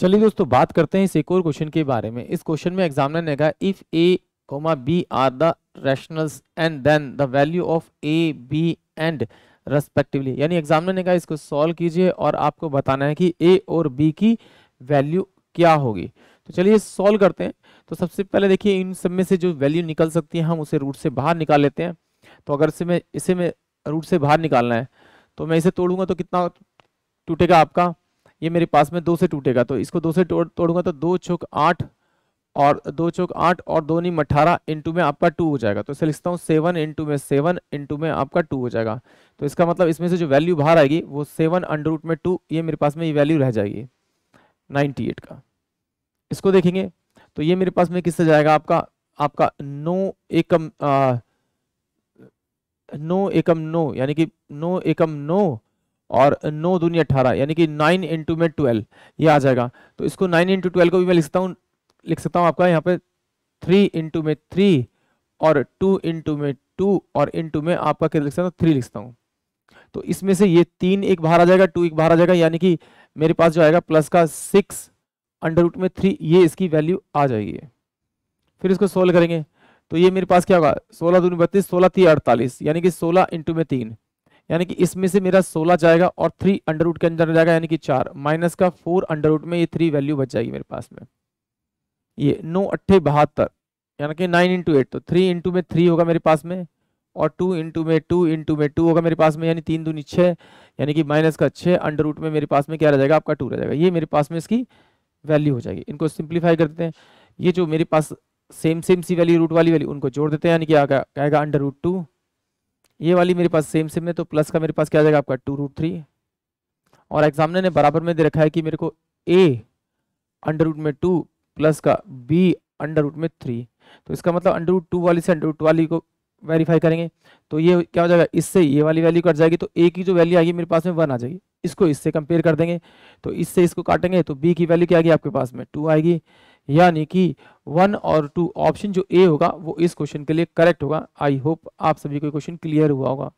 चलिए दोस्तों बात करते हैं इस एक और क्वेश्चन के बारे में इस क्वेश्चन में एग्जामिनर ने कहा if A comma B are the rationals and then the value of A B and respectively यानी एग्जामिनर ने कहा इसको सॉल्व कीजिए और आपको बताना है कि ए और बी की वैल्यू क्या होगी तो चलिए सॉल्व करते हैं तो सबसे पहले देखिए इन सब में से जो वैल्यू निकल सकती है हम उसे रूट से बाहर निकाल लेते हैं तो अगर इसे में इसे में रूट से बाहर निकालना है तो मैं इसे तोड़ूंगा तो कितना टूटेगा आपका ये मेरे पास में दो से टूटेगा तो इसको दो से तोड़ तोड़ूंगा तो दो चौक आठ और दो चौक आठ और दो नीम अठारह इंटू में आपका टू हो जाएगा तो इसे लिखता हूँ सेवन इंटू में सेवन इंटू में आपका टू हो जाएगा तो इसका मतलब इसमें से जो वैल्यू बाहर आएगी वो सेवन अंडर रूट में टू ये मेरे पास में ये वैल्यू रह जाएगी नाइन्टी एट का इसको देखेंगे तो ये मेरे पास में किससे जाएगा आपका आपका नो एकम आ, नो एकम नो यानी कि नो एकम नो और नौ दूनी अठारह यानी कि नाइन इंटू में ट्वेल्व ये आ जाएगा तो इसको नाइन इंटू ट्वेल्व को भी मैं लिखता हूँ लिख सकता हूँ आपका यहाँ पे थ्री इंटू में थ्री और टू इंटू में टू और इंटू में आपका क्या लिख सकता हूँ थ्री लिखता हूँ तो इसमें से ये तीन एक बाहर आ जाएगा टू एक बाहर आ जाएगा यानी कि मेरे पास जो आएगा प्लस का सिक्स अंडर रूट में थ्री ये इसकी वैल्यू आ जाएगी फिर इसको सोल्व करेंगे तो ये मेरे पास क्या होगा सोलह दूनी बत्तीस सोलह तीन अड़तालीस यानी कि सोलह इंटू में तीन यानी कि इसमें से मेरा सोलह जाएगा और थ्री अंडर रूट के अंदर जाएगा यानी कि चार माइनस का फोर अंडर रूट में ये थ्री वैल्यू बच जाएगी मेरे पास में ये नौ अट्ठे बहत्तर यानी कि नाइन इंटू एट तो थ्री इंटू में थ्री होगा मेरे पास में और टू इंटू में टू इंटू में टू होगा मेरे पास में यानी तीन दूनी छः यानी कि माइनस का छः अंडर रूट में मेरे पास में क्या रह जाएगा आपका टू रह जाएगा ये मेरे पास में इसकी वैल्यू हो जाएगी इनको सिंप्लीफाई कर देते हैं ये जो मेरे पास सेम सेम सी वैल्यू रूट वाली वैल्यू उनको जोड़ देते हैं यानी कि आगे कहेगा अंडर रूट टू ये वाली मेरे पास सेम सेम है तो प्लस का मेरे पास क्या जाएगा आपका टू रूट थ्री और एग्जाम ने बराबर में दे रखा है कि मेरे को ए अंडर रूट में टू प्लस का बी अंडर रूट में थ्री तो इसका मतलब अंडर रूट टू वाली से अंडर रूट वाली को वेरीफाई करेंगे तो ये क्या हो जाएगा इससे ये वाली वैल्यू कट जाएगी तो ए की जो वैल्यू आएगी मेरे पास में वन आ जाएगी इसको इससे कंपेयर कर देंगे तो इससे इसको काटेंगे तो बी की वैल्यू क्या आएगी आपके पास में टू आएगी यानी कि वन और टू ऑप्शन जो ए होगा वो इस क्वेश्चन के लिए करेक्ट होगा आई होप आप सभी को क्वेश्चन क्लियर हुआ होगा